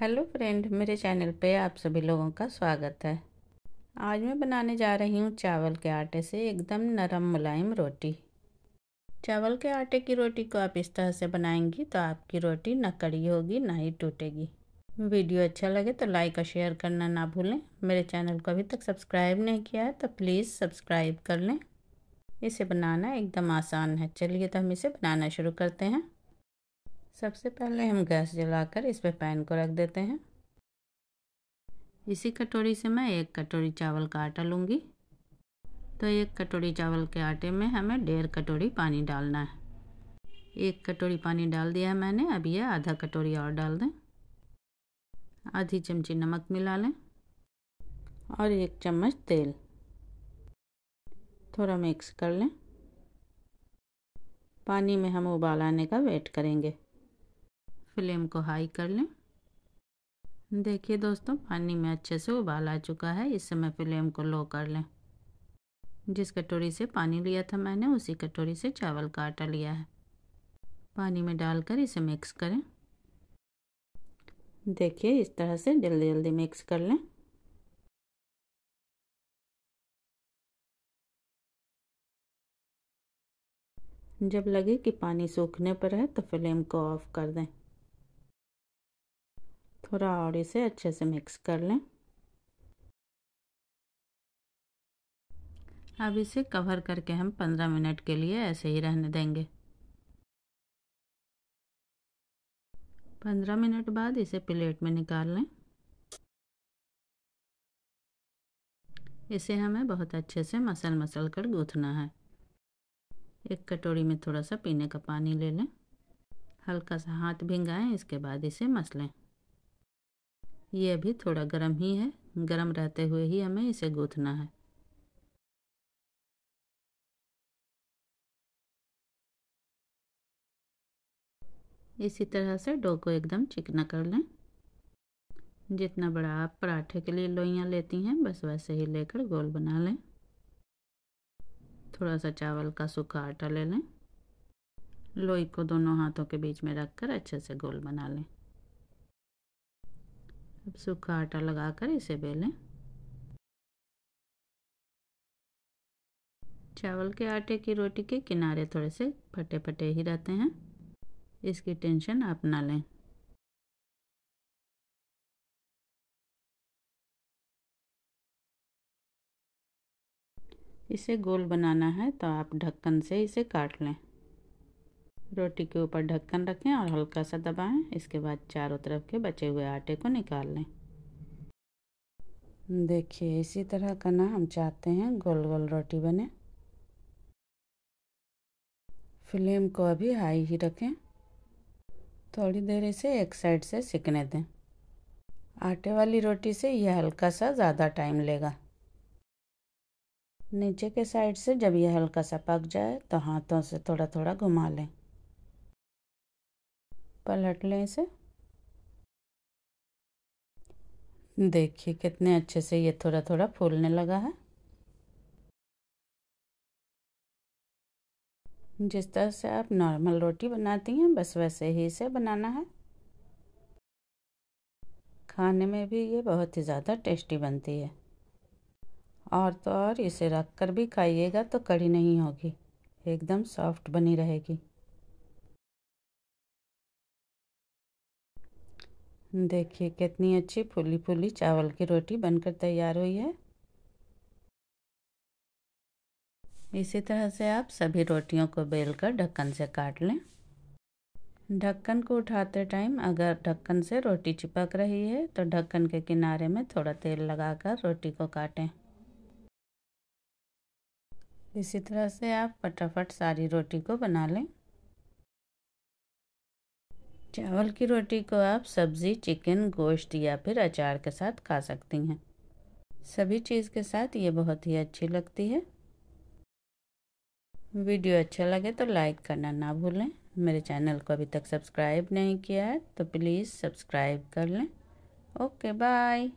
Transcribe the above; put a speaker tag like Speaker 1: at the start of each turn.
Speaker 1: hello friend मेरे channel पे आप सभी लोगों का स्वागत है आज मैं बनाने जा रही हूँ चावल के आटे से एकदम नरम मुलायम रोटी चावल के आटे की रोटी को आप इस तरह से बनाएंगी तो आपकी रोटी ना कड़ी होगी ना ही टूटेगी वीडियो अच्छा लगे तो लाइक और शेयर करना ना भूलें मेरे चैनल को अभी तक सब्सक्राइब नहीं किया है तो प्लीज़ सब्सक्राइब कर लें इसे बनाना एकदम आसान है चलिए तो हम इसे बनाना शुरू करते हैं सबसे पहले हम गैस जलाकर इस पर पैन को रख देते हैं इसी कटोरी से मैं एक कटोरी चावल का आटा लूँगी तो एक कटोरी चावल के आटे में हमें डेढ़ कटोरी पानी डालना है एक कटोरी पानी डाल दिया है मैंने अब यह आधा कटोरी और डाल दें आधी चमची नमक मिला लें और एक चम्मच तेल थोड़ा मिक्स कर लें पानी में हम उबाल आने का वेट करेंगे फ्लेम को हाई कर लें देखिए दोस्तों पानी में अच्छे से उबाल आ चुका है इस समय फ्लेम को लो कर लें जिस कटोरी से पानी लिया था मैंने उसी कटोरी से चावल का आटा लिया है पानी में डालकर इसे मिक्स करें देखिए इस तरह से जल्दी जल्दी मिक्स कर लें जब लगे कि पानी सूखने पर है तो फ्लेम को ऑफ कर दें थोड़ा और इसे अच्छे से मिक्स कर लें अब इसे कवर करके हम पंद्रह मिनट के लिए ऐसे ही रहने देंगे पंद्रह मिनट बाद इसे प्लेट में निकाल लें इसे हमें बहुत अच्छे से मसल मसल कर गूँथना है एक कटोरी में थोड़ा सा पीने का पानी ले लें हल्का सा हाथ भिंगाएं इसके बाद इसे मसलें ये अभी थोड़ा गर्म ही है गर्म रहते हुए ही हमें इसे गूथना है इसी तरह से डो को एकदम चिकना कर लें जितना बड़ा आप पराठे के लिए लोइयाँ लेती हैं बस वैसे ही लेकर गोल बना लें थोड़ा सा चावल का सूखा आटा ले लें लोई को दोनों हाथों के बीच में रखकर अच्छे से गोल बना लें अब सूखा आटा लगाकर इसे बेलें चावल के आटे की रोटी के किनारे थोड़े से फटे फटे ही रहते हैं इसकी टेंशन आप ना लें इसे गोल बनाना है तो आप ढक्कन से इसे काट लें रोटी के ऊपर ढक्कन रखें और हल्का सा दबाएं इसके बाद चारों तरफ के बचे हुए आटे को निकाल लें देखिए इसी तरह का ना हम चाहते हैं गोल गोल रोटी बने फ्लेम को अभी हाई ही रखें थोड़ी देर इसे एक साइड से सिकने दें आटे वाली रोटी से यह हल्का सा ज़्यादा टाइम लेगा नीचे के साइड से जब यह हल्का सा पक जाए तो हाथों से थोड़ा थोड़ा घुमा लें पलट लें इसे देखिए कितने अच्छे से ये थोड़ा थोड़ा फूलने लगा है जिस तरह से आप नॉर्मल रोटी बनाती हैं बस वैसे ही इसे बनाना है खाने में भी ये बहुत ही ज़्यादा टेस्टी बनती है और तो और इसे रख कर भी खाइएगा तो कड़ी नहीं होगी एकदम सॉफ्ट बनी रहेगी देखिए कितनी अच्छी फूली फूली चावल की रोटी बनकर तैयार हुई है इसी तरह से आप सभी रोटियों को बेलकर ढक्कन से काट लें ढक्कन को उठाते टाइम अगर ढक्कन से रोटी चिपक रही है तो ढक्कन के किनारे में थोड़ा तेल लगाकर रोटी को काटें इसी तरह से आप फटाफट सारी रोटी को बना लें चावल की रोटी को आप सब्ज़ी चिकन गोश्त या फिर अचार के साथ खा सकती हैं सभी चीज़ के साथ ये बहुत ही अच्छी लगती है वीडियो अच्छा लगे तो लाइक करना ना भूलें मेरे चैनल को अभी तक सब्सक्राइब नहीं किया है तो प्लीज़ सब्सक्राइब कर लें ओके बाय